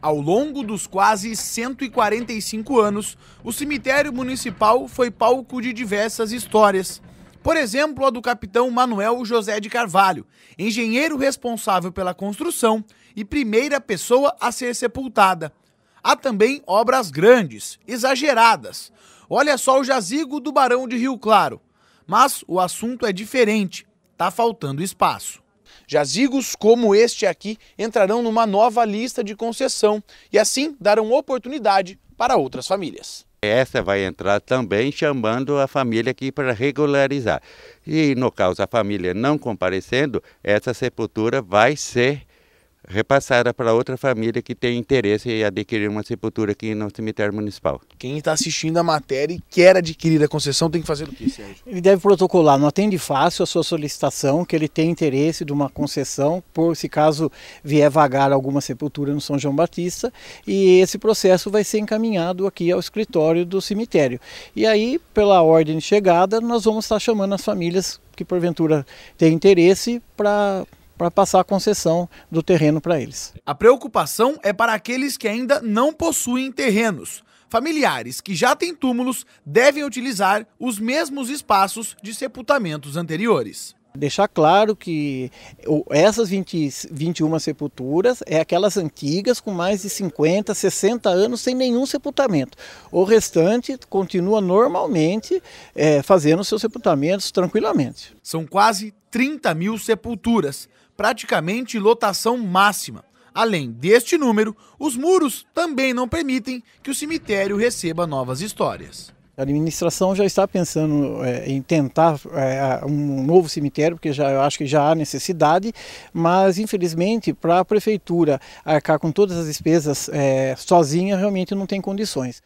Ao longo dos quase 145 anos, o cemitério municipal foi palco de diversas histórias. Por exemplo, a do capitão Manuel José de Carvalho, engenheiro responsável pela construção e primeira pessoa a ser sepultada. Há também obras grandes, exageradas. Olha só o jazigo do Barão de Rio Claro. Mas o assunto é diferente, tá faltando espaço. Jazigos como este aqui entrarão numa nova lista de concessão e assim darão oportunidade para outras famílias. Essa vai entrar também chamando a família aqui para regularizar. E no caso a família não comparecendo, essa sepultura vai ser repassada para outra família que tem interesse em adquirir uma sepultura aqui no cemitério municipal. Quem está assistindo a matéria e quer adquirir a concessão tem que fazer o que, Sérgio? Ele deve protocolar, não atende fácil a sua solicitação, que ele tem interesse de uma concessão, por se caso vier vagar alguma sepultura no São João Batista, e esse processo vai ser encaminhado aqui ao escritório do cemitério. E aí, pela ordem de chegada, nós vamos estar chamando as famílias que porventura têm interesse para para passar a concessão do terreno para eles. A preocupação é para aqueles que ainda não possuem terrenos. Familiares que já têm túmulos devem utilizar os mesmos espaços de sepultamentos anteriores deixar claro que essas 20, 21 sepulturas é aquelas antigas com mais de 50, 60 anos sem nenhum sepultamento. O restante continua normalmente é, fazendo seus sepultamentos tranquilamente. São quase 30 mil sepulturas praticamente lotação máxima. Além deste número, os muros também não permitem que o cemitério receba novas histórias. A administração já está pensando é, em tentar é, um novo cemitério, porque já, eu acho que já há necessidade, mas infelizmente para a prefeitura arcar com todas as despesas é, sozinha realmente não tem condições.